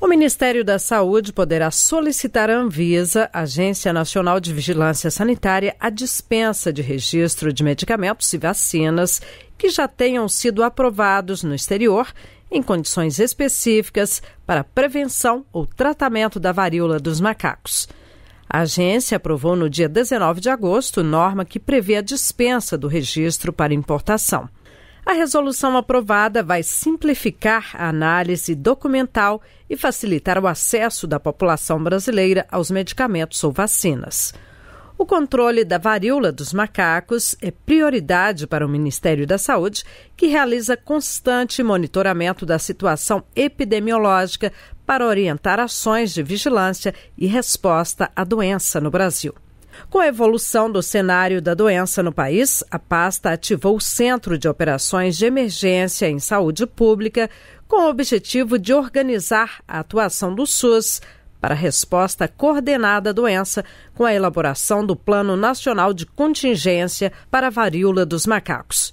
O Ministério da Saúde poderá solicitar à Anvisa, Agência Nacional de Vigilância Sanitária, a dispensa de registro de medicamentos e vacinas que já tenham sido aprovados no exterior em condições específicas para prevenção ou tratamento da varíola dos macacos. A agência aprovou no dia 19 de agosto norma que prevê a dispensa do registro para importação. A resolução aprovada vai simplificar a análise documental e facilitar o acesso da população brasileira aos medicamentos ou vacinas. O controle da varíola dos macacos é prioridade para o Ministério da Saúde, que realiza constante monitoramento da situação epidemiológica para orientar ações de vigilância e resposta à doença no Brasil. Com a evolução do cenário da doença no país, a pasta ativou o Centro de Operações de Emergência em Saúde Pública com o objetivo de organizar a atuação do SUS para a resposta coordenada à doença com a elaboração do Plano Nacional de Contingência para a Varíola dos Macacos.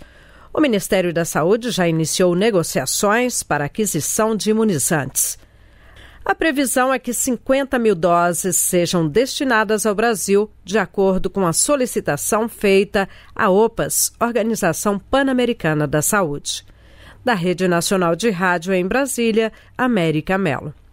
O Ministério da Saúde já iniciou negociações para aquisição de imunizantes. A previsão é que 50 mil doses sejam destinadas ao Brasil, de acordo com a solicitação feita à OPAS, Organização Pan-Americana da Saúde. Da Rede Nacional de Rádio em Brasília, América Melo.